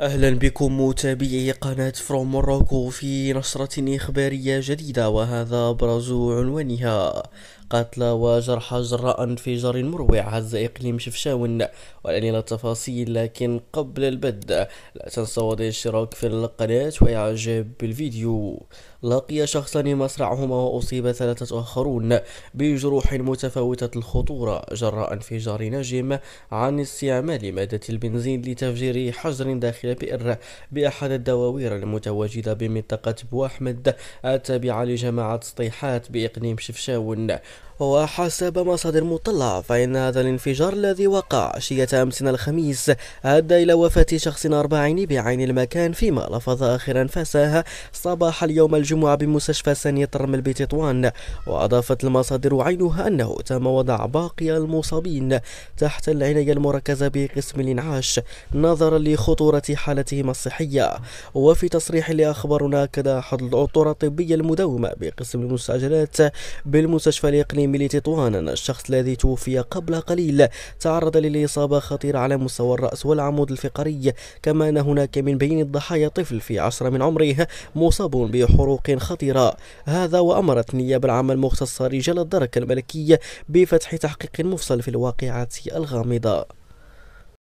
اهلا بكم متابعي قناة فروم موروكو في نشرة اخبارية جديدة وهذا ابرز عنوانها قتلى وجرحى جراء انفجار مروع هز إقليم شفشاون والأنيل التفاصيل لكن قبل البدء لا تنسوا الاشتراك في القناة وإعجاب بالفيديو لقي شخصان مصرعهما وأصيب ثلاثة آخرون بجروح متفاوتة الخطورة جراء انفجار ناجم عن استعمال مادة البنزين لتفجير حجر داخل بئر بأحد الدواوير المتواجدة بمنطقة بو أحمد التابعة لجماعة سطيحات بإقليم شفشاون وحسب مصادر مطلعة فإن هذا الانفجار الذي وقع عشية أمس الخميس أدى إلى وفاة شخص أربعين بعين المكان فيما لفظ آخر أنفاسه صباح اليوم الجمعة بمستشفى سانية رمل بتطوان وأضافت المصادر عينها أنه تم وضع باقي المصابين تحت العناية المركزة بقسم الإنعاش نظرا لخطورة حالتهم الصحية وفي تصريح لأخبرنا أكد أحد الأطر الطبية المداومة بقسم المستعجلات بالمستشفى الإقليم لتطوان الشخص الذي توفي قبل قليل تعرض للإصابة خطيرة على مستوى الرأس والعمود الفقري كما أن هناك من بين الضحايا طفل في عشرة من عمره مصاب بحروق خطيرة هذا وأمرت النيابة العامة المختصة رجال الدرك الملكي بفتح تحقيق مفصل في الواقعات الغامضة